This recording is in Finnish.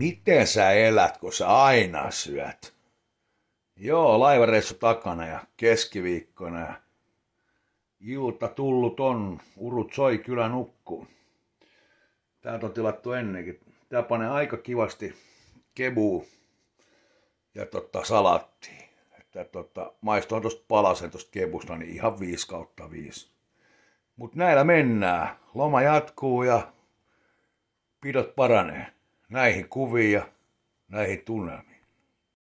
miten sä elät, kun sä aina syöt? Joo, laivareissu takana ja keskiviikkona ja ilta tullut on, urut soi kylä nukkuu. Täältä on tilattu ennenkin. Tää panee aika kivasti kebuu ja tota, salatti. Että tota, on tosta palasen tosta kebusta, niin ihan 5 kautta 5. Mut näillä mennään. Loma jatkuu ja pidot paranee näihin kuviin ja näihin tunnelmiin.